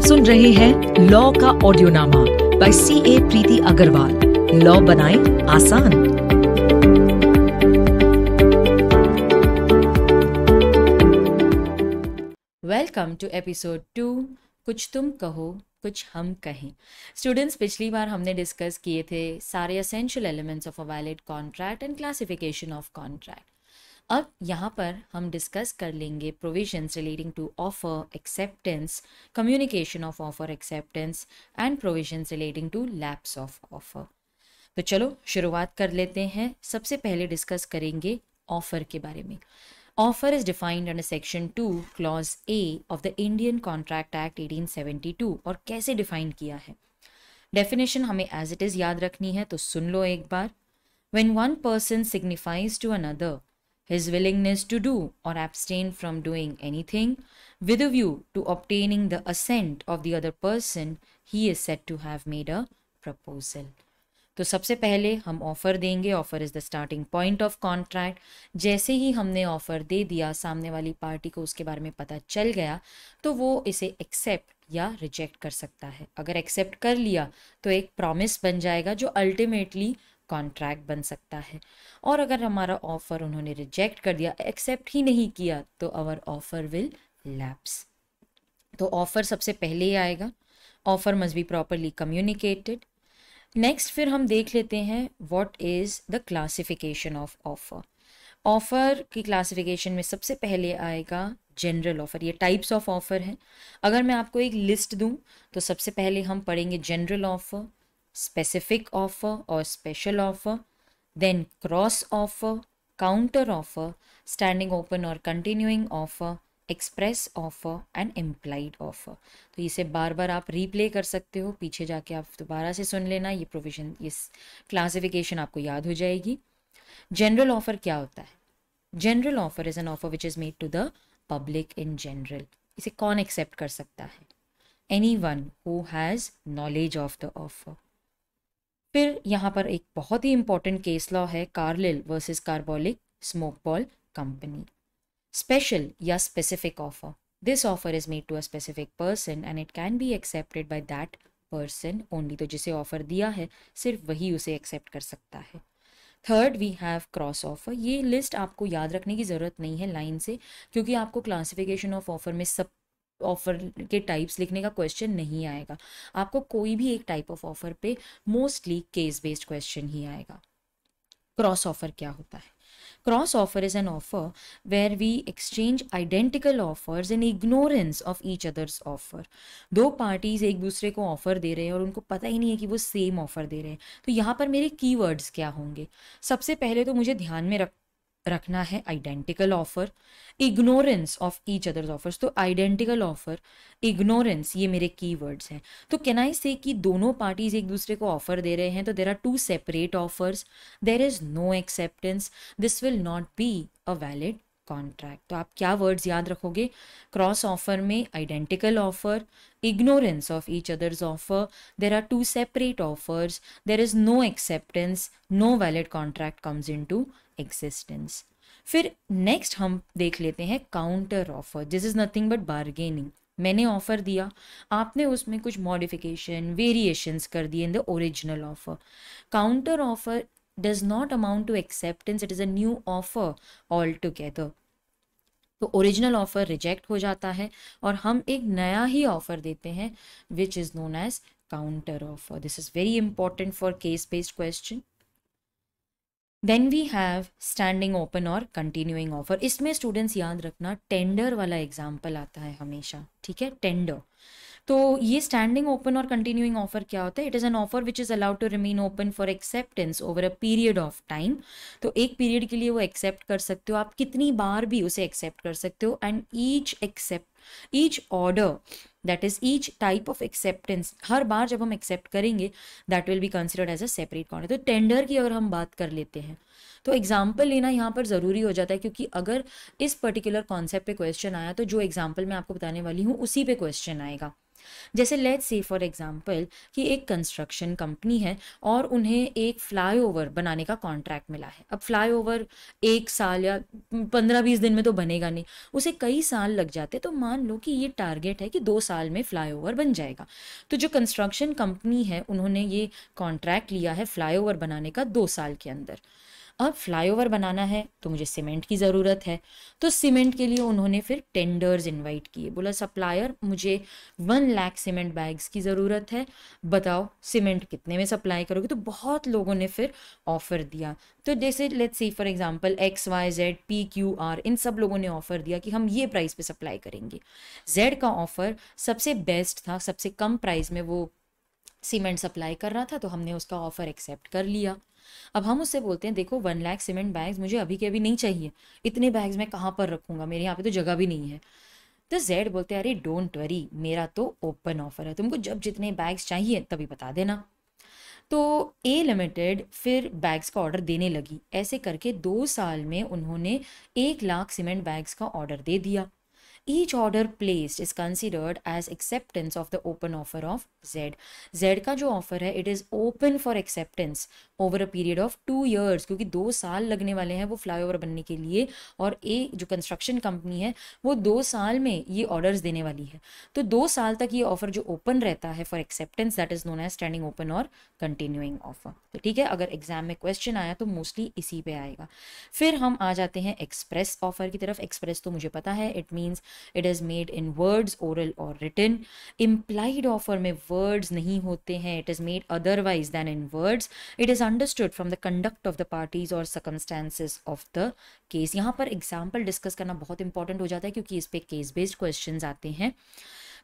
आप सुन रहे हैं लॉ का ऑडियो नामा by C A Preeti Agarwal law बनाए आसान वेलकम टू एपिसोड टू कुछ तुम कहो कुछ हम कहें स्टूडेंट्स पिछली बार हमने डिस्कस किए थे सारे essential elements of a valid contract and classification of contract अब यहाँ पर हम डिस्कस कर लेंगे provisions relating to offer acceptance communication of offer acceptance and provisions relating to lapse of offer तो चलो शुरुआत कर लेते हैं सबसे पहले डिस्कस करेंगे ऑफर के बारे में offer is defined under section two clause A of the Indian Contract Act 1872 और कैसे डिफाइन किया है डेफिनेशन हमें एज इट इज याद रखनी है तो सुन लो एक बार When one person signifies to another his willingness to do or abstain from doing anything with a view to obtaining the assent of the other person he is said to have made a proposal. तो सबसे पहले हम offer देंगे offer is the starting point of contract जैसे ही हमने offer दे दिया सामने वाली पार्टी को उसके बारे में पता चल गया तो वो इसे एक्सेप्ट या रिजेक्ट कर सकता है अगर एक्सेप्ट कर लिया तो एक प्रॉमिस बन जाएगा जो अल्टीमेटली कॉन्ट्रैक्ट बन सकता है और अगर हमारा ऑफ़र उन्होंने रिजेक्ट कर दिया एक्सेप्ट ही नहीं किया तो आवर ऑफ़र विल लैप्स तो ऑफ़र सबसे पहले ही आएगा offer must be properly communicated next फिर हम देख लेते हैं what is the classification of offer offer की क्लासिफिकेशन में सबसे पहले आएगा जनरल ऑफ़र ये टाइप्स ऑफ ऑफ़र हैं अगर मैं आपको एक लिस्ट दूं तो सबसे पहले हम पढ़ेंगे general offer specific offer or special offer, then cross offer, counter offer, standing open or continuing offer, express offer and implied offer तो इसे बार बार आप रीप्ले कर सकते हो पीछे जाके आप दोबारा से सुन लेना ये प्रोविजन ये क्लासिफिकेशन आपको याद हो जाएगी जनरल ऑफर क्या होता है general offer is an offer which is made to the public in general इसे कौन एक्सेप्ट कर सकता है anyone who has knowledge of the offer फिर यहाँ पर एक बहुत ही इंपॉर्टेंट केस लॉ है Carlill versus Carbolic Ball Company special या specific offer this offer is made to a specific person and it can be accepted by that person only तो जिसे ऑफर दिया है सिर्फ वही उसे एक्सेप्ट कर सकता है third we have cross offer ये लिस्ट आपको याद रखने की ज़रूरत नहीं है लाइन से क्योंकि आपको क्लासिफिकेशन ऑफ ऑफर में सब ऑफ़र के टाइप्स लिखने का क्वेश्चन नहीं आएगा आपको कोई भी एक टाइप ऑफ ऑफ़र पे मोस्टली केस बेस्ड क्वेश्चन ही आएगा क्रॉस ऑफ़र क्या होता है cross offer is an offer where we exchange identical offers in ignorance of each other's offer दो पार्टीज एक दूसरे को ऑफर दे रहे हैं और उनको पता ही नहीं है कि वो सेम ऑफर दे रहे हैं तो यहाँ पर मेरे कीवर्ड्स क्या होंगे सबसे पहले तो मुझे ध्यान में रख रखना है identical offer ignorance of each other's offers तो आइडेंटिकल ऑफर इग्नोरेंस ये मेरे की वर्ड्स हैं तो कैन आई से कि दोनों पार्टीज एक दूसरे को ऑफर दे रहे हैं तो there are two separate offers there is no acceptance this will not be a valid contract तो आप क्या वर्ड्स याद रखोगे क्रॉस ऑफर में identical offer ignorance of each other's offer there are two separate offers there is no acceptance no valid contract comes in to existence फिर next हम देख लेते हैं counter offer this is nothing but bargaining मैंने offer दिया आपने उसमें कुछ मॉडिफिकेशन वेरिएशंस कर दिए in the original offer counter offer does not amount to acceptance it is a new offer altogether तो ओरिजिनल ऑफ़र रिजेक्ट हो जाता है और हम एक नया ही ऑफ़र देते हैं which is known as counter offer this is very important for case based question then we have standing open और कंटिन्यूइंग ऑफर इसमें स्टूडेंट्स याद रखना टेंडर वाला एग्जाम्पल आता है हमेशा ठीक है टेंडर तो ये स्टैंडिंग ओपन और कंटिन्यूइंग ऑफर क्या होता है it is an offer which is allowed to remain open for acceptance over a period of time तो एक पीरियड के लिए वो एक्सेप्ट कर सकते हो आप कितनी बार भी उसे एक्सेप्ट कर सकते हो and each accept each order that is each type of acceptance हर बार जब हम एक्सेप्ट करेंगे that will be considered as a separate order तो टेंडर की अगर हम बात कर लेते हैं तो एग्जाम्पल लेना यहाँ पर ज़रूरी हो जाता है क्योंकि अगर इस पर्टिकुलर कॉन्सेप्ट पे क्वेश्चन आया तो जो एग्जाम्पल मैं आपको बताने वाली हूँ उसी पे क्वेश्चन आएगा जैसे लेट से फॉर एग्जांपल कि एक कंस्ट्रक्शन कंपनी है और उन्हें एक फ्लाईओवर बनाने का कॉन्ट्रैक्ट मिला है अब फ्लाईओवर एक साल या पंद्रह बीस दिन में तो बनेगा नहीं उसे कई साल लग जाते तो मान लो कि ये टारगेट है कि दो साल में फ्लाईओवर बन जाएगा तो जो कंस्ट्रक्शन कंपनी है उन्होंने ये कॉन्ट्रैक्ट लिया है फ्लाईओवर बनाने का दो साल के अंदर अब फ्लाईओवर बनाना है तो मुझे सीमेंट की ज़रूरत है तो सीमेंट के लिए उन्होंने फिर टेंडर्स इनवाइट किए बोला सप्लायर मुझे वन लाख सीमेंट बैग्स की ज़रूरत है बताओ सीमेंट कितने में सप्लाई करोगे तो बहुत लोगों ने फिर ऑफ़र दिया तो जैसे let's see for example X Y Z P Q R इन सब लोगों ने ऑफ़र दिया कि हम ये प्राइस पे सप्लाई करेंगे जेड का ऑफ़र सबसे बेस्ट था सबसे कम प्राइस में वो सीमेंट सप्लाई कर रहा था तो हमने उसका ऑफ़र एक्सेप्ट कर लिया अब हम उससे बोलते हैं देखो वन लाख सीमेंट बैग्स मुझे अभी के अभी नहीं चाहिए इतने बैग्स मैं कहाँ पर रखूंगा मेरे यहाँ पे तो जगह भी नहीं है तो जेड बोलते हैं अरे डोंट वरी मेरा तो ओपन ऑफर है तुमको जब जितने बैग्स चाहिए तभी बता देना तो ए लिमिटेड फिर बैग्स का ऑर्डर देने लगी ऐसे करके दो साल में उन्होंने एक लाख सीमेंट बैग्स का ऑर्डर दे दिया Each order placed is considered as acceptance of the open offer of Z. Z का जो offer है it is open for acceptance over a period of two years क्योंकि दो साल लगने वाले हैं वो flyover बनने के लिए और ए जो construction company है वो दो साल में ये orders देने वाली है तो दो साल तक ये offer जो open रहता है for acceptance that is known as standing open or continuing offer तो ठीक है अगर एग्जाम में क्वेश्चन आया तो मोस्टली इसी पे आएगा फिर हम आ जाते हैं एक्सप्रेस ऑफर की तरफ एक्सप्रेस तो मुझे पता है it means it is made in words oral और रिटन इम्प्लाइड ऑफर में वर्ड्स नहीं होते हैं it is made otherwise than in words it is understood from the conduct of the parties और सकमस्टांसिस ऑफ द केस यहाँ पर example discuss करना बहुत इंपॉर्टेंट हो जाता है क्योंकि इस पर केस बेस्ड क्वेश्चन आते हैं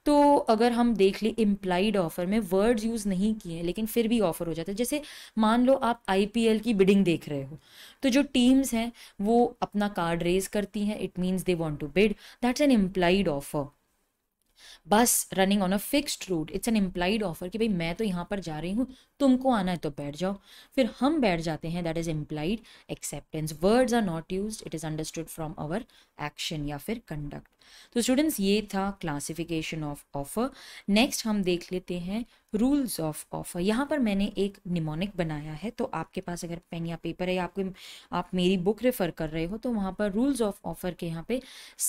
तो अगर हम देख लें इम्प्लाइड ऑफर में वर्ड्स यूज़ नहीं किए लेकिन फिर भी ऑफर हो जाता है जैसे मान लो आप आई की बिडिंग देख रहे हो तो जो टीम्स हैं वो अपना कार्ड रेज करती हैं it means they want to bid that's an implied offer bus running on a fixed route it's an implied offer कि भाई मैं तो यहाँ पर जा रही हूँ तुमको आना है तो बैठ जाओ फिर हम बैठ जाते हैं that is implied acceptance words are not use it is understood from our action या फिर कंडक्ट तो स्टूडेंट्स ये था क्लासिफिकेशन ऑफ ऑफर नेक्स्ट हम देख लेते हैं रूल्स ऑफ ऑफर यहाँ पर मैंने एक निमोनिक बनाया है तो आपके पास अगर पेन या पेपर है या आपके आप मेरी बुक रेफ़र कर रहे हो तो वहाँ पर रूल्स ऑफ ऑफर के यहाँ पे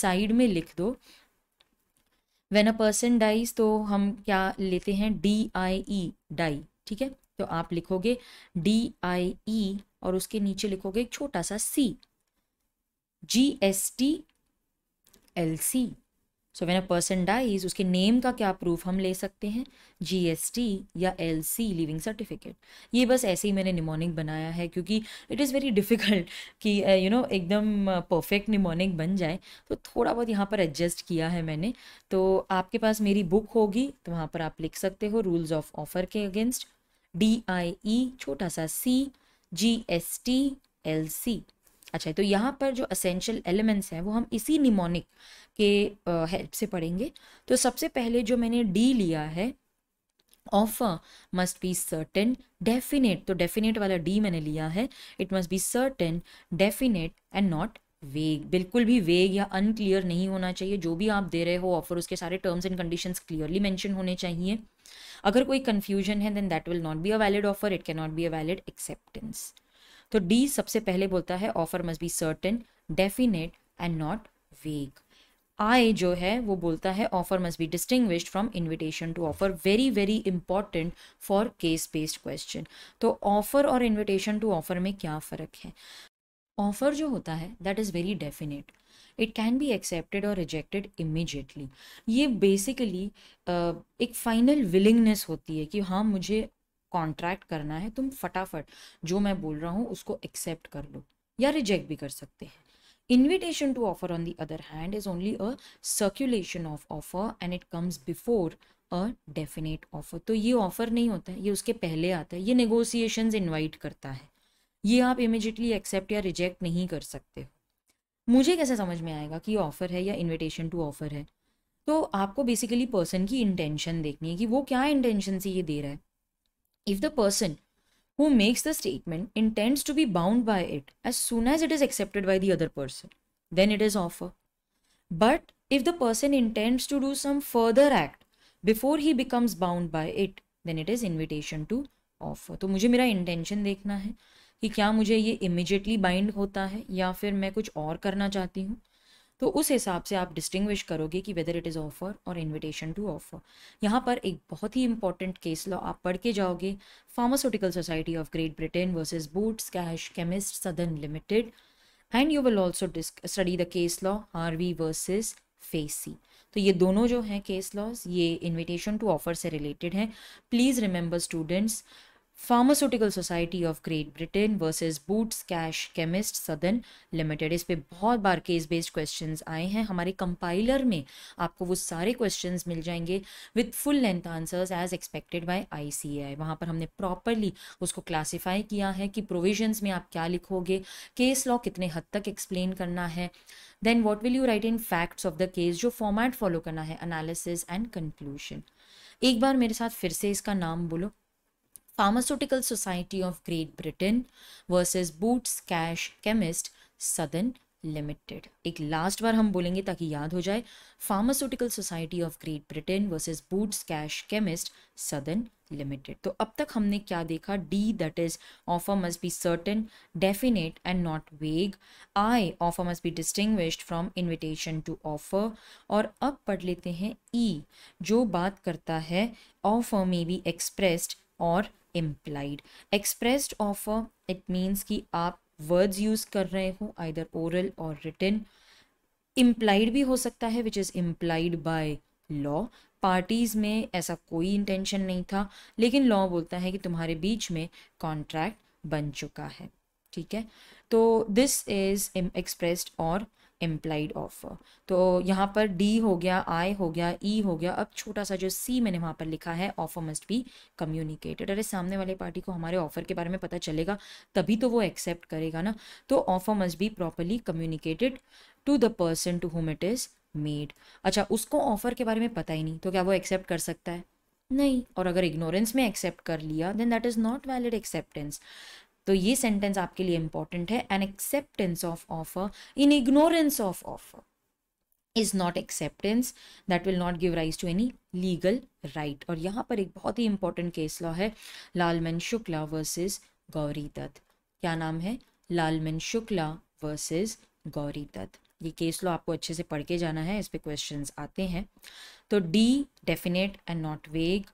साइड में लिख दो वेन अ पर्सन डाइज तो हम क्या लेते हैं डी आई ई डाई ठीक है तो आप लिखोगे डी आई ई और उसके नीचे लिखोगे एक छोटा सा C G S T L C so when a person dies उसके नेम का क्या प्रूफ हम ले सकते हैं जीएसटी या एलसी लिविंग सर्टिफिकेट ये बस ऐसे ही मैंने निमोनिक बनाया है क्योंकि इट इज़ वेरी डिफ़िकल्ट कि you uh, know you know, एकदम परफेक्ट uh, निमोनिक बन जाए तो थोड़ा बहुत यहाँ पर एडजस्ट किया है मैंने तो आपके पास मेरी बुक होगी तो वहाँ पर आप लिख सकते हो रूल्स ऑफ ऑफर के अगेंस्ट डी आई ई छोटा सा C G S T L C अच्छा तो यहाँ पर जो असेंशियल एलिमेंट्स हैं वो हम इसी निमोनिक के हेल्प से पढ़ेंगे तो सबसे पहले जो मैंने डी लिया है offer must be certain definite तो डेफिनेट वाला डी मैंने लिया है it must be certain definite and not vague बिल्कुल भी वेग या अनक्लियर नहीं होना चाहिए जो भी आप दे रहे हो ऑफर उसके सारे terms and conditions clearly mention होने चाहिए अगर कोई कन्फ्यूजन है then that will not be a valid offer it can not be a valid acceptance तो डी सबसे पहले बोलता है offer must be certain definite and not vague I जो है वो बोलता है offer must be distinguish from invitation to offer very very important for case based question तो ऑफर और इन्विटेशन टू ऑफर में क्या फ़र्क है ऑफर जो होता है that is very definite it can be accepted और रिजेक्टेड इमिजिएटली ये बेसिकली uh, एक फाइनल विलिंगनेस होती है कि हाँ मुझे कॉन्ट्रैक्ट करना है तुम फटाफट जो मैं बोल रहा हूँ उसको एक्सेप्ट कर लो या रिजेक्ट भी कर सकते हैं invitation to offer on the other hand is only a circulation of offer and it comes before a definite offer तो ये ऑफर नहीं होता है ये उसके पहले आता है ये नेगोसिएशन इन्वाइट करता है ये आप इमिजिएटली एक्सेप्ट या रिजेक्ट नहीं कर सकते मुझे कैसे समझ में आएगा कि ऑफर है या इन्विटेशन टू ऑफर है तो आपको बेसिकली पर्सन की इंटेंशन देखनी है कि वो क्या इंटेंशन से ये दे रहा है if the person who makes the statement intends to be bound by it as soon as it is accepted by the other person, then it is offer. But if the person intends to do some further act before he becomes bound by it, then it is invitation to offer. to mujhe mera intention dekhna hai कि क्या मुझे ये immediately bind होता है या फिर मैं कुछ और करना चाहती हूँ तो उस हिसाब से आप डिस्टिंग्विश करोगे कि वेदर इट इज़ ऑफर और इन्विटेशन टू ऑफर यहाँ पर एक बहुत ही इंपॉर्टेंट केस लॉ आप पढ़ के जाओगे Pharmaceutical Society of Great Britain versus Boots Cash Chemist Southern Limited and you will also study the case law Harvey versus Facey तो ये दोनों जो हैं केस लॉज ये इन्विटेशन टू ऑफर से रिलेटेड हैं please remember students Pharmaceutical Society of Great Britain versus Boots Cash Chemist Southern Limited इस पे बहुत बार केस बेस्ड क्वेश्चंस आए हैं हमारे कंपाइलर में आपको वो सारे क्वेश्चंस मिल जाएंगे with full length answers as expected by ICAI वहाँ पर हमने प्रॉपरली उसको क्लासीफाई किया है कि प्रोविजन्स में आप क्या लिखोगे केस लॉ कितने हद तक एक्सप्लेन करना है then what will you write in facts of the case जो फॉर्मेट फॉलो करना है अनालिसिस एंड कंक्लूशन एक बार मेरे साथ फिर से इसका नाम बोलो Pharmaceutical Society of Great Britain versus Boots Cash Chemist Southern Limited एक लास्ट बार हम बोलेंगे ताकि याद हो जाए Pharmaceutical Society of Great Britain versus Boots Cash Chemist Southern Limited तो अब तक हमने क्या देखा D that is offer must be certain definite and not vague I offer must be distinguished from invitation to offer और अब पढ़ लेते हैं ई e, जो बात करता है offer may बी एक्सप्रेस्ड और implied expressed offer it means कि आप वर्ड्स यूज़ कर रहे हो आइदर ओरल और रिटर्न इम्प्लाइड भी हो सकता है which is implied by law parties में ऐसा कोई इंटेंशन नहीं था लेकिन लॉ बोलता है कि तुम्हारे बीच में कॉन्ट्रैक्ट बन चुका है ठीक है तो दिस इज़ एक्सप्रेस्ड और एम्प्लाइड ऑफ़र तो यहाँ पर डी हो गया आई हो गया ई e हो गया अब छोटा सा जो सी मैंने वहाँ पर लिखा है ऑफ़र मस्ट बी कम्युनिकेटेड अरे सामने वाले पार्टी को हमारे ऑफ़र के बारे में पता चलेगा तभी तो वो एक्सेप्ट करेगा ना तो offer must be properly communicated to the person to whom it is made अच्छा उसको ऑफ़र के बारे में पता ही नहीं तो क्या वो एक्सेप्ट कर सकता है नहीं और अगर इग्नोरेंस में एक्सेप्ट कर लिया then that is not valid acceptance तो ये सेंटेंस आपके लिए इंपॉर्टेंट है an acceptance of offer in ignorance of offer is not acceptance that will not give rise to any legal right और यहाँ पर एक बहुत ही इंपॉर्टेंट केस लॉ है लालमेन शुक्ला वर्सेज गौरी दत्त क्या नाम है लालमेन शुक्ला वर्सेज गौरी दत्त ये केस लॉ आपको अच्छे से पढ़ के जाना है इस पर क्वेश्चन आते हैं तो D definite and not vague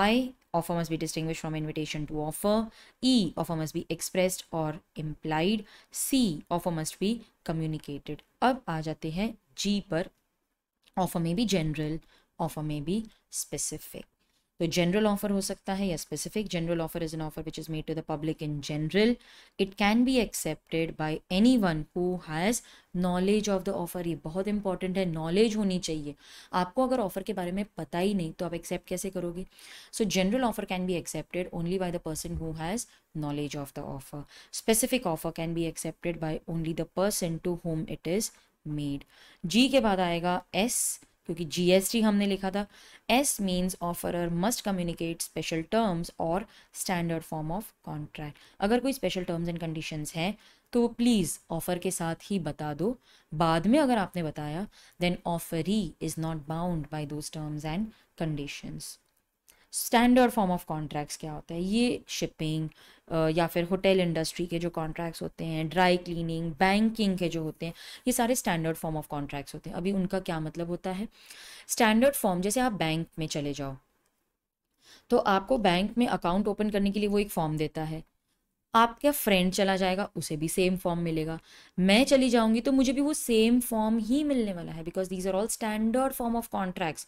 I Offer must be distinguished from invitation to offer. E. Offer must be expressed or implied. C. Offer must be communicated. अब आ जाते हैं G पर. Offer may be general. Offer may be specific. तो general offer हो सकता है या specific general offer is an offer which is made to the public in general it can be accepted by anyone who has knowledge of the offer ये बहुत important है knowledge होनी चाहिए आपको अगर ऑफर के बारे में पता ही नहीं तो आप एक्सेप्ट कैसे करोगे so general offer can be accepted only by the person who has knowledge of the offer specific offer can be accepted by only the person to whom it is made G के बाद आएगा S क्योंकि GST हमने लिखा था S means offerer must communicate special terms और standard form of contract अगर कोई स्पेशल टर्म्स एंड कंडीशंस हैं तो वो प्लीज़ ऑफ़र के साथ ही बता दो बाद में अगर आपने बताया then offer he is not bound by those terms and conditions standard form of contracts क्या होता है ये शिपिंग या फिर होटल इंडस्ट्री के जो कॉन्ट्रैक्ट्स होते हैं ड्राई क्लीनिंग बैंकिंग के जो होते हैं ये सारे स्टैंडर्ड फॉर्म ऑफ कॉन्ट्रैक्ट्स होते हैं अभी उनका क्या मतलब होता है स्टैंडर्ड फॉर्म जैसे आप बैंक में चले जाओ तो आपको बैंक में अकाउंट ओपन करने के लिए वो एक फॉर्म देता है आपका फ्रेंड चला जाएगा उसे भी सेम फॉर्म मिलेगा मैं चली जाऊंगी तो मुझे भी वो सेम फॉर्म ही मिलने वाला है because these are all standard form of contracts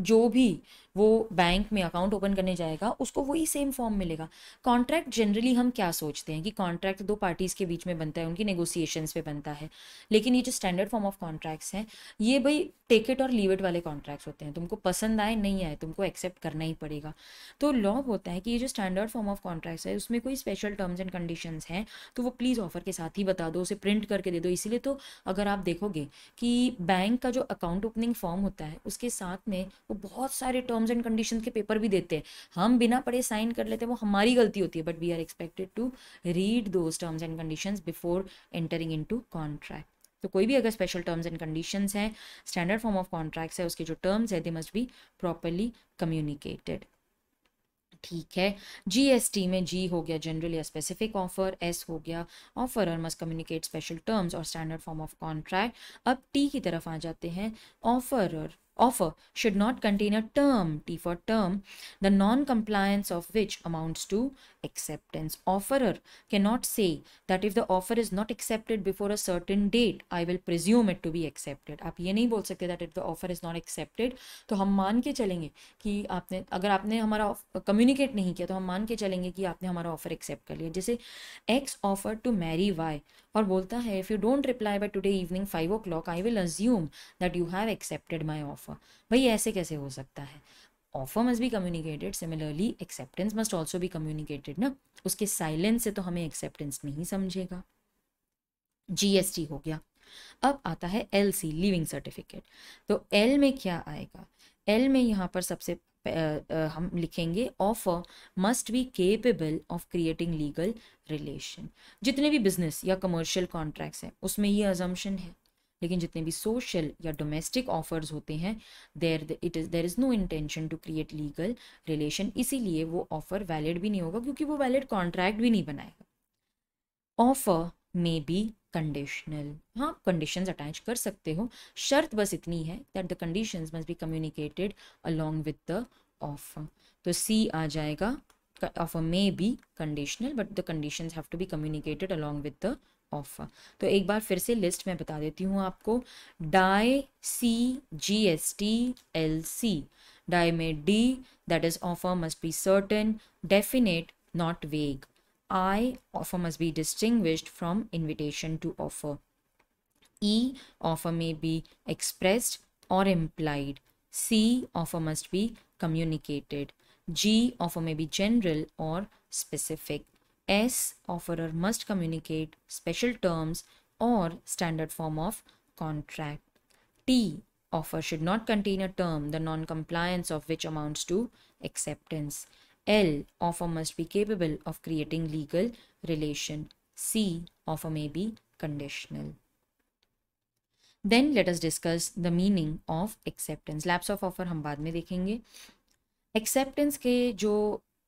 जो भी वो बैंक में अकाउंट ओपन करने जाएगा उसको वही सेम फॉर्म मिलेगा कॉन्ट्रैक्ट जनरली हम क्या सोचते हैं कि कॉन्ट्रैक्ट दो पार्टीज़ के बीच में बनता है उनकी नेगोसिएशन पे बनता है लेकिन ये जो स्टैंडर्ड फॉर्म ऑफ कॉन्ट्रैक्ट्स हैं ये भाई टेक इट और लीव इट वाले कॉन्ट्रैक्ट्स होते हैं तुमको पसंद आए नहीं आए तुमको एक्सेप्ट करना ही पड़ेगा तो लॉ होता है कि ये जो स्टैंडर्ड फॉर्म ऑफ कॉन्ट्रैक्ट्स है उसमें कोई स्पेशल टर्म्स एंड कंडीशन हैं तो वो प्लीज़ ऑफर के साथ ही बता दो उसे प्रिंट करके दे दो इसीलिए तो अगर आप देखोगे कि बैंक का जो अकाउंट ओपनिंग फॉर्म होता है उसके साथ में वो बहुत सारे टर्म्स एंड कंडीशन के पेपर भी देते हैं हम बिना पढ़े साइन कर लेते हैं वो हमारी गलती होती है but we are expected to read those terms and condition before entering into contract तो कोई भी अगर स्पेशल टर्म्स एंड कंडीशन है स्टैंडर्ड फॉर्म ऑफ कॉन्ट्रैक्ट्स है उसके जो टर्म्स है they must be properly communicated ठीक है जीएसटी में जी हो गया जनरल या स्पेसिफिक ऑफर एस हो गया ऑफर और मस्ट कम्युनिकेट स्पेशल टर्म्स और स्टैंडर्ड फॉर्म ऑफ कॉन्ट्रैक्ट अब टी की तरफ आ जाते हैं और offer should not contain a term, T for term, the non-compliance of which amounts to acceptance. Offerer cannot say that if the offer is not accepted before a certain date, I will presume it to be accepted. aap ye nahi bol sakte that if the offer is not accepted, to hum maan ke chalenge ki aapne agar aapne hamara communicate nahi kiya to hum maan ke chalenge ki aapne hamara offer accept kar liya jaise x offered to marry y और बोलता है if you don't reply by today evening five o'clock I will assume that you have accepted my offer भाई ऐसे कैसे हो सकता है offer must be communicated similarly acceptance must also भी कम्युनिकेटेड ना उसके साइलेंस से तो हमें एक्सेप्टेंस नहीं समझेगा जीएसटी हो गया अब आता है एल सी लिविंग सर्टिफिकेट तो एल में क्या आएगा एल में यहाँ पर सबसे हम लिखेंगे offer must be capable of creating legal relation जितने भी बिजनेस या कमर्शियल कॉन्ट्रैक्ट्स हैं उसमें ये अजम्पन है लेकिन जितने भी सोशल या डोमेस्टिक ऑफर्स होते हैं there it is there is no intention to create legal relation इसीलिए वो ऑफ़र वैलिड भी नहीं होगा क्योंकि वो वैलिड कॉन्ट्रैक्ट भी नहीं बनाएगा ऑफर मे बी कंडीशनल हाँ कंडीशंस अटैच कर सकते हो शर्त बस इतनी है that the conditions must be communicated along with the offer तो सी आ जाएगा offer may be conditional but the conditions have to be communicated along with the offer तो एक बार फिर से लिस्ट में बता देती हूँ आपको die C G S T L C die में D that is offer must be certain definite not vague I offer must be distinguished from invitation to offer. E offer may be expressed or implied. C offer must be communicated. G offer may be general or specific. S offerer must communicate special terms or standard form of contract. T offer should not contain a term the non-compliance of which amounts to acceptance. L. Offer must be capable of creating legal relation. C. Offer may be conditional. Then let us discuss the meaning of acceptance lapse of offer हम बाद में देखेंगे acceptance के जो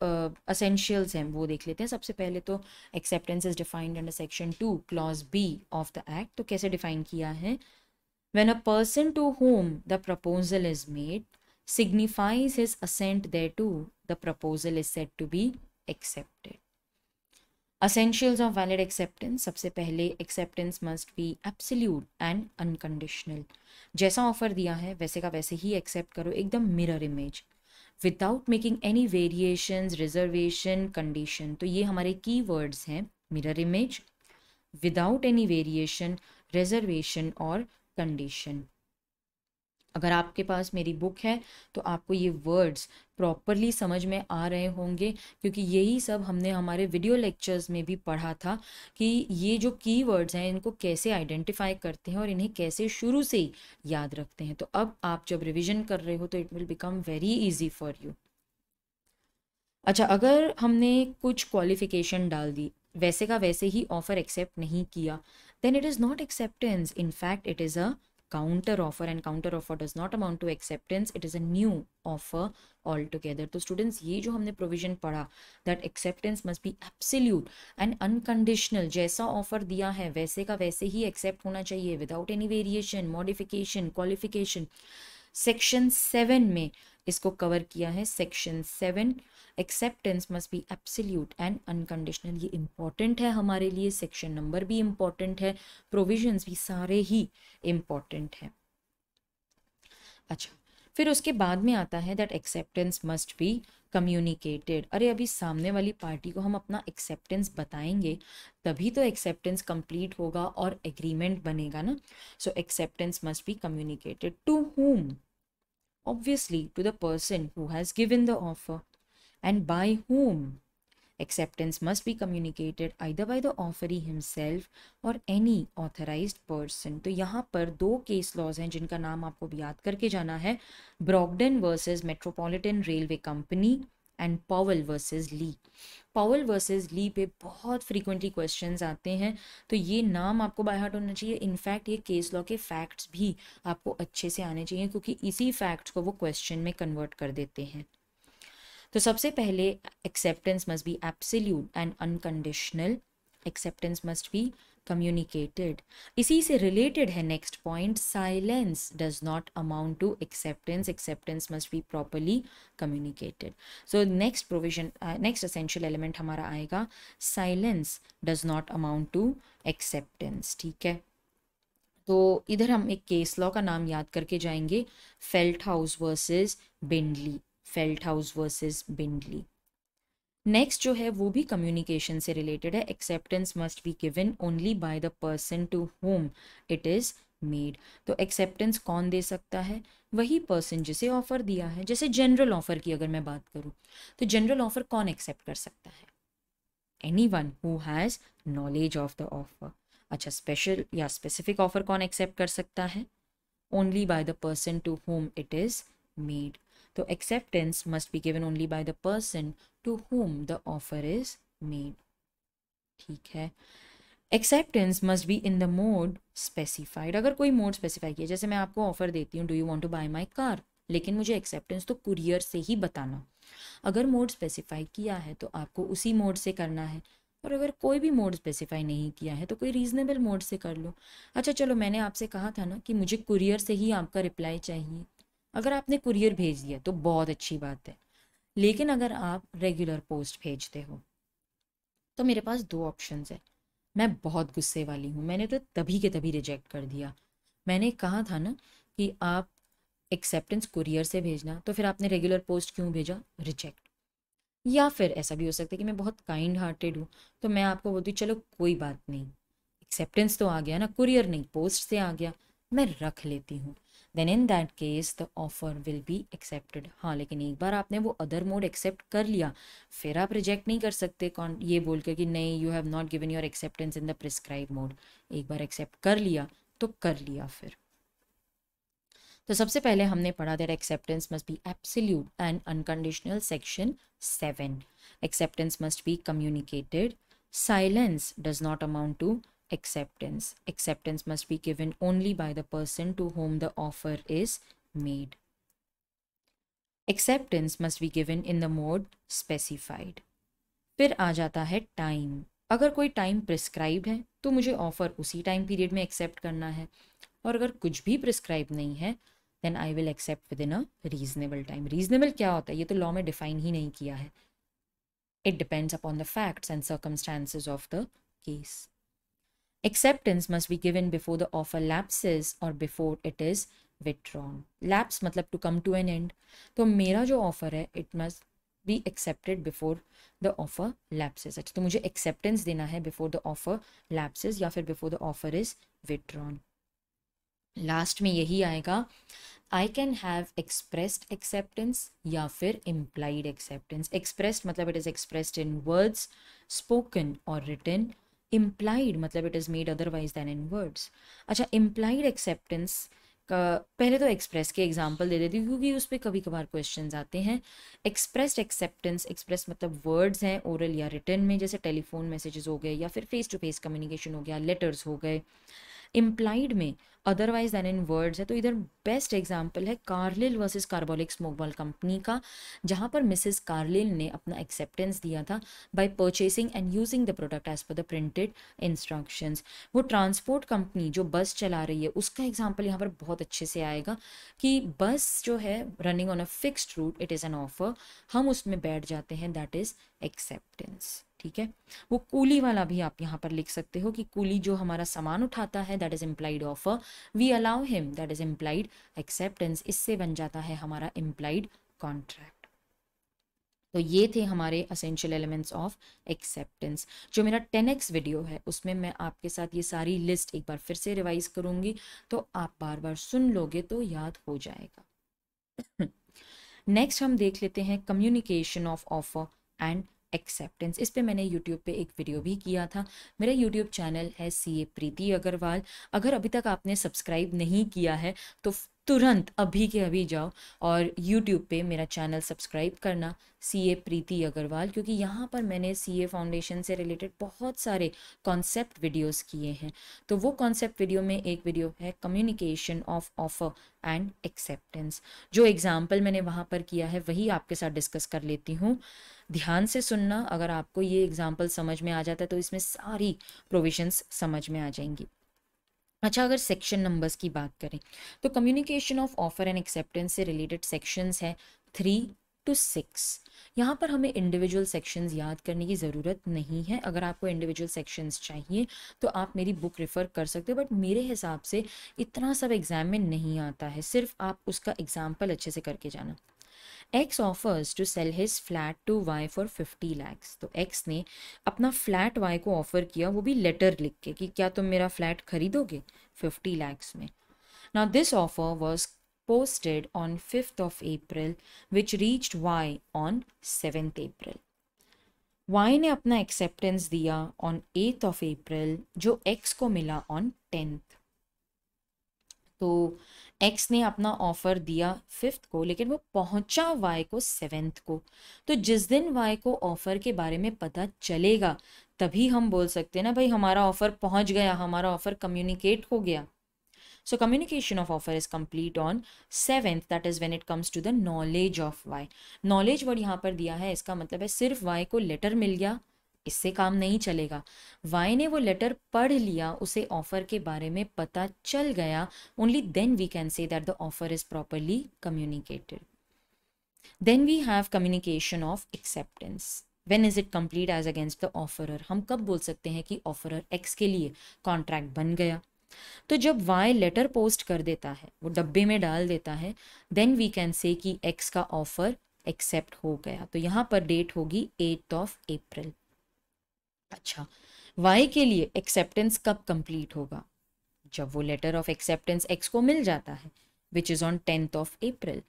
essentials uh, हैं वो देख लेते हैं सबसे पहले तो acceptance is defined under section two clause B of the act तो कैसे डिफाइन किया है when a person to whom the proposal is made signifies his assent thereto the proposal is said to be accepted. Essentials of valid acceptance सबसे पहले acceptance must be absolute and unconditional. जैसा offer दिया है वैसे का वैसे ही accept करो एकदम mirror image without making any variations, reservation, condition. तो ये हमारे की वर्ड्स हैं mirror image, without any variation, reservation or condition. अगर आपके पास मेरी बुक है तो आपको ये वर्ड्स प्रॉपरली समझ में आ रहे होंगे क्योंकि यही सब हमने हमारे वीडियो लेक्चर्स में भी पढ़ा था कि ये जो की वर्ड्स हैं इनको कैसे आइडेंटिफाई करते हैं और इन्हें कैसे शुरू से ही याद रखते हैं तो अब आप जब रिविजन कर रहे हो तो it will become very easy for you अच्छा अगर हमने कुछ क्वालिफिकेशन डाल दी वैसे का वैसे ही ऑफर एक्सेप्ट नहीं किया then it is not acceptance in fact it is a counter offer and counter offer does not amount to acceptance it is a new offer all altogether तो स्टूडेंट्स ये जो हमने प्रोविजन पढ़ा that acceptance must be absolute and unconditional जैसा offer दिया है वैसे का वैसे ही एक्सेप्ट होना चाहिए without any variation modification qualification section seven में इसको कवर किया है section seven acceptance must be absolute and unconditional ये इम्पॉर्टेंट है हमारे लिए सेक्शन नंबर भी इम्पॉर्टेंट है प्रोविजंस भी सारे ही इम्पॉर्टेंट हैं अच्छा फिर उसके बाद में आता है that acceptance must be communicated अरे अभी सामने वाली पार्टी को हम अपना एक्सेप्टेंस बताएंगे तभी तो एक्सेप्टेंस कंप्लीट होगा और एग्रीमेंट बनेगा ना so acceptance must be communicated to whom obviously to the person who has given the offer and by whom. Acceptance must be communicated either by the offeree himself or any authorized person. तो यहाँ पर दो case laws हैं जिनका नाम आपको याद करके जाना है Brogden versus Metropolitan Railway Company and Powell versus Lee Powell versus Lee पे बहुत फ्रीक्वेंटली क्वेश्चन आते हैं तो ये नाम आपको बाय हार्ट होना चाहिए इनफैक्ट ये केस लॉ के फैक्ट्स भी आपको अच्छे से आने चाहिए क्योंकि इसी फैक्ट्स को वो क्वेश्चन में कन्वर्ट कर देते हैं तो सबसे पहले acceptance must be absolute and unconditional acceptance must be communicated इसी से रिलेटेड है next point silence does not amount to acceptance acceptance must be properly communicated so next provision next essential element हमारा आएगा silence does not amount to acceptance ठीक है तो इधर हम एक केस लॉ का नाम याद करके जाएंगे Felthouse versus Bindley Felthouse versus Bindley next जो है वो भी कम्युनिकेशन से रिलेटेड है acceptance must be given only by the person to whom it is made तो एक्सेप्टेंस कौन दे सकता है वही पर्सन जिसे ऑफ़र दिया है जैसे जनरल ऑफ़र की अगर मैं बात करूँ तो जनरल ऑफ़र कौन एक्सेप्ट कर सकता है anyone who has knowledge of the offer अच्छा स्पेशल या स्पेसिफिक ऑफ़र कौन एक्सेप्ट कर सकता है only by the person to whom it is made तो acceptance must be given only by the person to whom the offer is made ठीक है acceptance must be in the mode specified अगर कोई mode specify किया जैसे मैं आपको offer देती हूँ do you want to buy my car लेकिन मुझे एक्सेप्टेंस तो कुरियर से ही बताना अगर मोड स्पेसिफाई किया है तो आपको उसी मोड से करना है और अगर कोई भी मोड स्पेसिफाई नहीं किया है तो कोई रीजनेबल मोड से कर लो अच्छा चलो मैंने आपसे कहा था ना कि मुझे कुरियर से ही आपका रिप्लाई चाहिए अगर आपने कुरियर भेज दिया तो बहुत अच्छी बात है लेकिन अगर आप रेगुलर पोस्ट भेजते हो तो मेरे पास दो ऑप्शन है मैं बहुत गुस्से वाली हूँ मैंने तो तभी के तभी रिजेक्ट कर दिया मैंने कहा था ना कि आप एक्सेप्टेंस कुरियर से भेजना तो फिर आपने रेगुलर पोस्ट क्यों भेजा रिजेक्ट या फिर ऐसा भी हो सकता है कि मैं बहुत काइंड हार्टेड हूँ तो मैं आपको बोलती चलो कोई बात नहीं एक्सेप्टेंस तो आ गया ना कुरियर नहीं पोस्ट से आ गया मैं रख लेती हूँ then in that case the offer will be accepted हाँ लेकिन एक बार आपने वो अदर मोड एक्सेप्ट कर लिया फिर आप रिजेक्ट नहीं कर सकते कौन ये बोल के कि नहीं you have not given your acceptance in the prescribe mode एक बार एक्सेप्ट कर लिया तो कर लिया फिर तो सबसे पहले हमने पढ़ा that acceptance must be absolute and unconditional section seven acceptance must be communicated silence does not amount to acceptance. Acceptance must be given only by the person to whom the offer is made. Acceptance must be given in the mode specified. फिर आ जाता है time. अगर कोई time prescribed है तो मुझे offer उसी time period में accept करना है और अगर कुछ भी prescribed नहीं है then I will accept within a reasonable time reasonable क्या होता है ये तो लॉ में डिफाइन ही नहीं किया है it depends upon the facts and circumstances of the case acceptance must be given before the offer lapses और before it is withdrawn lapse मतलब to come to an end तो मेरा जो ऑफर है it must be accepted before the offer lapses अच्छा तो मुझे acceptance देना है बिफोर द ऑफर लैप्सिस या फिर before the offer is withdrawn last में यही आएगा I can have expressed acceptance या फिर इम्प्लाइड एक्सेप्टेंस एक्सप्रेस्ड मतलब it is expressed in words spoken और रिटर्न इम्प्लाइड मतलब it is made otherwise than in words अच्छा इम्प्लाइड एक्सेप्टेंस का पहले तो एक्सप्रेस के एग्जाम्पल दे देती हूँ क्योंकि उस पर कभी कभार क्वेश्चन आते हैं एक्सप्रेस एक्सेप्टेंस एक्सप्रेस मतलब वर्ड्स हैं ओरल या रिटर्न में जैसे टेलीफोन मैसेजेस हो गए या फिर फेस टू फेस कम्युनिकेशन हो गया लेटर्स हो गए इम्प्लाइड में अदरवाइज दैन इन वर्ड्स है तो इधर बेस्ट एग्जाम्पल है Carlill versus Carbolic smoke ball company का जहाँ पर मिसिज़ कार्लिल ने अपना एक्सेप्टेंस दिया था by purchasing and using the product as per the printed instructions वो ट्रांसपोर्ट कंपनी जो बस चला रही है उसका एग्जाम्पल यहाँ पर बहुत अच्छे से आएगा कि बस जो है running on a fixed route it is an offer हम उसमें बैठ जाते हैं दैट इज़ एक्सेप्टेंस ठीक है वो कूली वाला भी आप यहाँ पर लिख सकते हो कि कूली जो हमारा सामान उठाता है that is implied offer we allow him that is implied acceptance इससे बन जाता है हमारा इम्प्लाइड कॉन्ट्रैक्ट तो ये थे हमारे असेंशियल एलिमेंट्स ऑफ एक्सेप्टेंस जो मेरा टेन एक्स वीडियो है उसमें मैं आपके साथ ये सारी लिस्ट एक बार फिर से रिवाइज करूंगी तो आप बार बार सुन लोगे तो याद हो जाएगा नेक्स्ट हम देख लेते हैं communication of offer and acceptance इस पे मैंने यूट्यूब पे एक वीडियो भी किया था मेरा यूट्यूब चैनल है सी ए प्रीति अग्रवाल अगर अभी तक आपने सब्सक्राइब नहीं किया है तो तुरंत अभी के अभी जाओ और यूट्यूब पे मेरा चैनल सब्सक्राइब करना सी ए प्रीति अग्रवाल क्योंकि यहाँ पर मैंने सी ए फाउंडेशन से रिलेटेड बहुत सारे कॉन्सेप्ट वीडियोस किए हैं तो वो कॉन्सेप्ट वीडियो में एक वीडियो है communication of offer and acceptance जो एग्ज़ाम्पल मैंने वहाँ पर किया है वही आपके साथ डिस्कस कर लेती हूँ ध्यान से सुनना अगर आपको ये एग्ज़ाम्पल समझ में आ जाता है तो इसमें सारी प्रोविजन्स समझ में आ जाएंगी अच्छा अगर सेक्शन नंबर्स की बात करें तो communication of offer and acceptance से रिलेटेड सेक्शंस है थ्री टू सिक्स यहाँ पर हमें इंडिविजुअल सेक्शंस याद करने की ज़रूरत नहीं है अगर आपको इंडिविजुअल सेक्शंस चाहिए तो आप मेरी बुक रेफ़र कर सकते हो बट मेरे हिसाब से इतना सब एग्ज़ाम में नहीं आता है सिर्फ आप उसका एग्ज़ाम्पल अच्छे से करके जाना X offers to sell his flat to Y for fifty lakhs तो एक्स ने अपना फ्लैट वाई को ऑफर किया वो भी लेटर लिख के कि क्या तुम मेरा फ्लैट खरीदोगे फिफ्टी लैक्स में ना this offer was posted on fifth of April which reached Y on seventh April Y ने अपना एक्सेप्टेंस दिया ऑन एथ ऑफ अप्रैल जो एक्स को मिला ऑन टेंथ तो एक्स ने अपना ऑफर दिया फिफ्थ को लेकिन वो पहुंचा वाई को सेवेंथ को तो जिस दिन वाई को ऑफर के बारे में पता चलेगा तभी हम बोल सकते हैं ना भाई हमारा ऑफर पहुंच गया हमारा ऑफर कम्युनिकेट हो गया so communication of offer is complete on seventh that is when it comes to the knowledge of Y knowledge word यहाँ पर दिया है इसका मतलब है सिर्फ वाई को लेटर मिल गया इससे काम नहीं चलेगा वाई ने वो लेटर पढ़ लिया उसे ऑफर के बारे में पता चल गया only then we can say that the offer is properly communicated then we have communication of acceptance when is it complete as against the offerer हम कब बोल सकते हैं कि ऑफरर एक्स के लिए कॉन्ट्रैक्ट बन गया तो जब वाई लेटर पोस्ट कर देता है वो डब्बे में डाल देता है देन वी कैन से कि एक्स का ऑफर एक्सेप्ट हो गया तो यहाँ पर डेट होगी एट्थ ऑफ अप्रैल अच्छा वाई के लिए एक्सेप्टेंस कब कंप्लीट होगा जब वो लेटर ऑफ एक्सेप्टेंस एक्स को मिल जाता है which is on tenth of April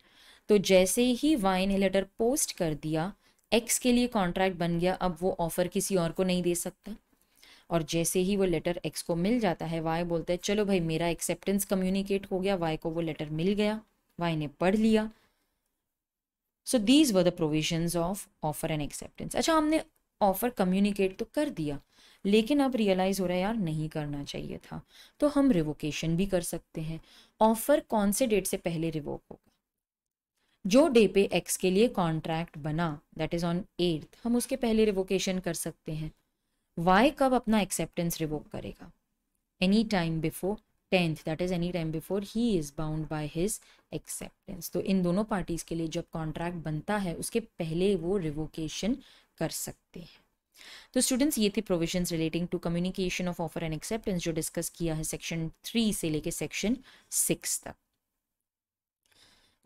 तो जैसे ही वाई ने लेटर पोस्ट कर दिया एक्स के लिए कॉन्ट्रैक्ट बन गया अब वो ऑफ़र किसी और को नहीं दे सकता और जैसे ही वो लेटर एक्स को मिल जाता है वाई बोलता है चलो भाई मेरा एक्सेप्टेंस कम्युनिकेट हो गया वाई को वो लेटर मिल गया वाई ने पढ़ लिया so these were the provision of offer and acceptance अच्छा हमने ऑफ़र कम्युनिकेट तो कर दिया लेकिन अब रियलाइज़ हो रहा है यार नहीं करना चाहिए था तो हम रिवोकेशन भी कर सकते हैं ऑफ़र कौन से डेट से पहले रिवोक होगा जो डे पे एक्स के लिए कॉन्ट्रैक्ट बना दैट इज़ ऑन एट्थ हम उसके पहले रिवोकेशन कर सकते हैं वाई कब अपना एक्सेप्टेंस रिवोक करेगा any time before tenth that is any time before he is bound by his acceptance तो इन दोनों पार्टीज़ के लिए जब कॉन्ट्रैक्ट बनता है उसके पहले वो रिवोकेशन कर सकते हैं तो स्टूडेंट्स ये थे provisions relating to communication of offer and acceptance जो डिस्कस किया है सेक्शन थ्री से लेके सेक्शन सिक्स तक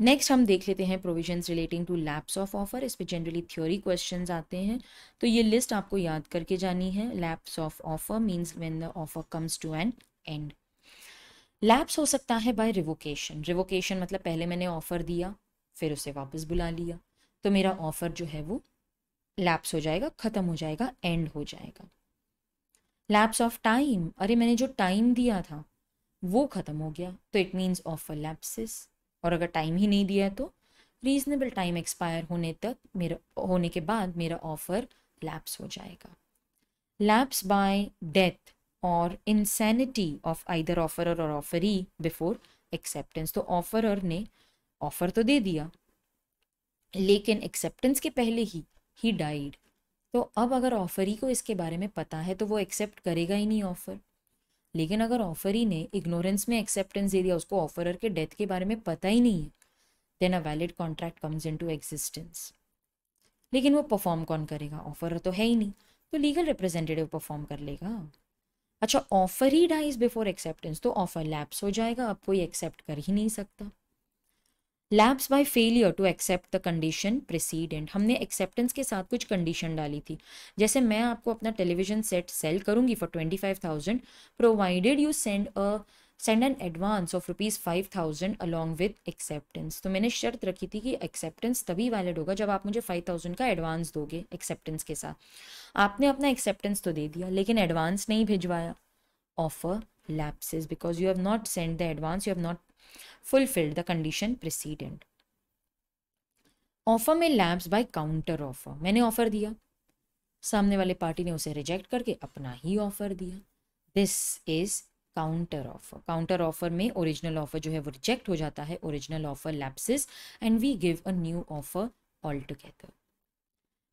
नेक्स्ट हम देख लेते हैं provisions relating to lapse of offer इस पे जनरली थ्योरी क्वेश्चंस आते हैं तो ये लिस्ट आपको याद करके जानी है lapse of offer means when the offer comes to an end lapse हो सकता है बाय रिवोकेशन रिवोकेशन मतलब पहले मैंने ऑफर दिया फिर उसे वापस बुला लिया तो मेरा ऑफर जो है वो लैप्स हो जाएगा ख़त्म हो जाएगा एंड हो जाएगा लैप्स ऑफ टाइम अरे मैंने जो टाइम दिया था वो ख़त्म हो गया तो it means of a lapses और अगर टाइम ही नहीं दिया तो रीजनेबल टाइम एक्सपायर होने तक मेरा होने के बाद मेरा ऑफ़र लैप्स हो जाएगा लैप्स बाय डेथ और इंसैनिटी ऑफ आइदर ऑफ़र और ऑफरी बिफोर एक्सेप्टेंस तो ऑफर ने ऑफर तो दे दिया लेकिन एक्सेप्टेंस के पहले ही ही डाइड तो अब अगर ऑफरी को इसके बारे में पता है तो वो एक्सेप्ट करेगा ही नहीं ऑफर लेकिन अगर ऑफरी ने इग्नोरेंस में एक्सेप्टेंस दे दिया उसको ऑफरर के डेथ के बारे में पता ही नहीं है then a valid contract comes in to एग्जिस्टेंस लेकिन वो परफॉर्म कौन करेगा ऑफर तो है ही नहीं तो लीगल रिप्रेजेंटेटिव परफॉर्म कर लेगा अच्छा ऑफर ही डाइज बिफोर एक्सेप्टेंस तो ऑफर लैप्स हो जाएगा अब कोई एक्सेप्ट कर ही नहीं सकता lapse by failure to accept the condition precedent हमने एक्सेप्टेंस के साथ कुछ कंडीशन डाली थी जैसे मैं आपको अपना टेलीविजन सेट सेल करूंगी for twenty five thousand provided you send a send an advance of rupees five thousand along with acceptance तो मैंने शर्त रखी थी कि एक्सेप्टेंस तभी वैलिड होगा जब आप मुझे फाइव थाउजेंड का एडवांस दोगे एक्सेप्टेंस के साथ आपने अपना एक्सेप्टेंस तो दे दिया लेकिन एडवांस नहीं भिजवाया offer lapses because you have not send the advance you have not fulfilled the condition precedent offer में लैप्स बाय काउंटर ऑफर मैंने ऑफर दिया सामने वाले पार्टी ने उसे रिजेक्ट करके अपना ही ऑफर दिया this is counter offer counter offer में ओरिजिनल ऑफर जो है वो रिजेक्ट हो जाता है original offer lapses and we give a new offer all together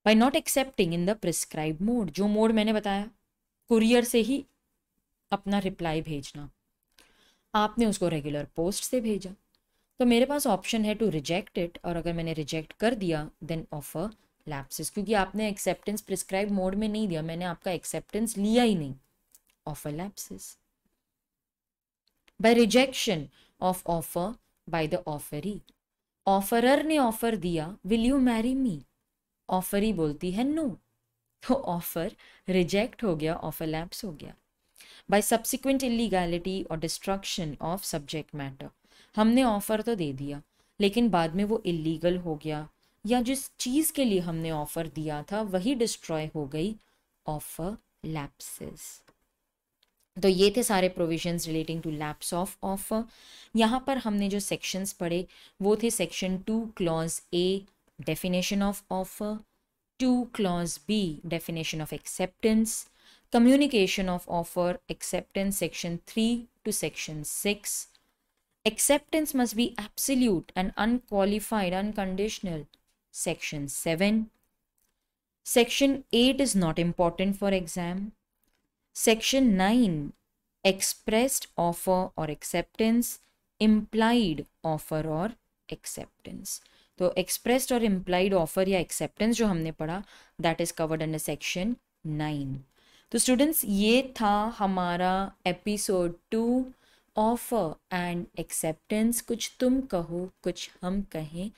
by not accepting in the prescribe mode जो मोड मैंने बताया कुरियर से ही अपना रिप्लाई भेजना आपने उसको रेगुलर पोस्ट से भेजा तो मेरे पास ऑप्शन है टू रिजेक्ट इट और अगर मैंने रिजेक्ट कर दिया देन ऑफर लैप्सिस क्योंकि आपने एक्सेप्टेंस प्रिस्क्राइब मोड में नहीं दिया मैंने आपका एक्सेप्टेंस लिया ही नहीं offer lapses by rejection of offer by the offeree offeror ने ऑफर दिया will you marry me offeree बोलती है नो no. तो ऑफर रिजेक्ट हो गया ऑफर लैप्स हो गया बाय सब्सिक्वेंट इलीगैलिटी और डिस्ट्रक्शन ऑफ सब्जेक्ट मैटर हमने ऑफर तो दे दिया लेकिन बाद में वो इलीगल हो गया या जिस चीज़ के लिए हमने ऑफर दिया था वही डिस्ट्रॉय हो गई ऑफर लैप्सेस तो ये थे सारे provisions relating to lapse of offer यहाँ पर हमने जो सेक्शंस पढ़े वो थे section two clause A definition of offer two clause B definition of acceptance communication of offer acceptance section 3 to section 6 acceptance must be absolute and unqualified unconditional section 7 section 8 is not important for exam section 9 expressed offer or acceptance implied offer or acceptance So expressed or implied offer or acceptance, जो हमने पढ़ा that is covered under section तो students ये था हमारा episode two offer and acceptance कुछ तुम कहो कुछ हम कहें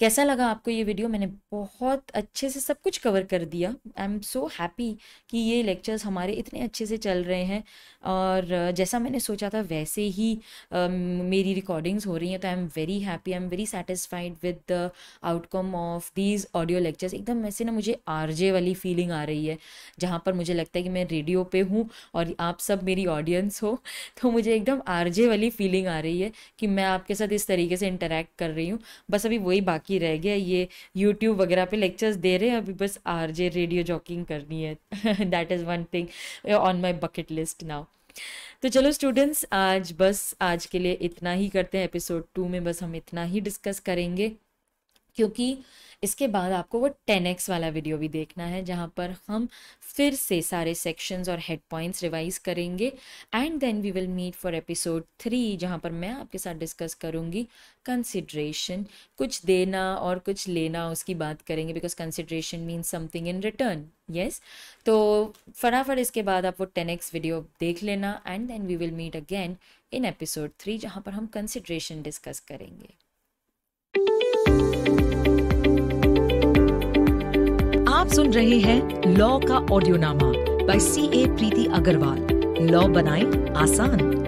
कैसा लगा आपको ये वीडियो मैंने बहुत अच्छे से सब कुछ कवर कर दिया आई एम सो हैप्पी कि ये लेक्चर्स हमारे इतने अच्छे से चल रहे हैं और जैसा मैंने सोचा था वैसे ही uh, मेरी रिकॉर्डिंग्स हो रही हैं तो I am very happy I am very satisfied with the outcome of these audio lectures एकदम वैसे ना मुझे आरजे वाली फीलिंग आ रही है जहाँ पर मुझे लगता है कि मैं रेडियो पर हूँ और आप सब मेरी ऑडियंस हो तो मुझे एकदम आरजे वाली फीलिंग आ रही है कि मैं आपके साथ इस तरीके से इंटरेक्ट कर रही हूँ बस अभी वही बाकी बाकी रह गया ये यूट्यूब वगैरह पे लेक्चर्स दे रहे हैं अभी बस आर जे रेडियो जॉकिंग करनी है that is one thing on my bucket list now तो चलो स्टूडेंट्स आज बस आज के लिए इतना ही करते हैं एपिसोड टू में बस हम इतना ही डिस्कस करेंगे क्योंकि इसके बाद आपको वो एक्स वाला वीडियो भी देखना है जहाँ पर हम फिर से सारे सेक्शंस और हेड पॉइंट्स रिवाइज करेंगे and then we will meet for episode three जहाँ पर मैं आपके साथ डिस्कस करूँगी कंसिड्रेशन कुछ देना और कुछ लेना उसकी बात करेंगे because consideration means something in return yes तो फटाफट इसके बाद आप वो टेन एक्स वीडियो देख लेना and then we will meet again in episode three जहाँ पर हम कंसिड्रेशन डिस्कस करेंगे आप सुन रहे हैं लॉ का ऑडियो नामा by C A Preeti Agarwal law बनाए आसान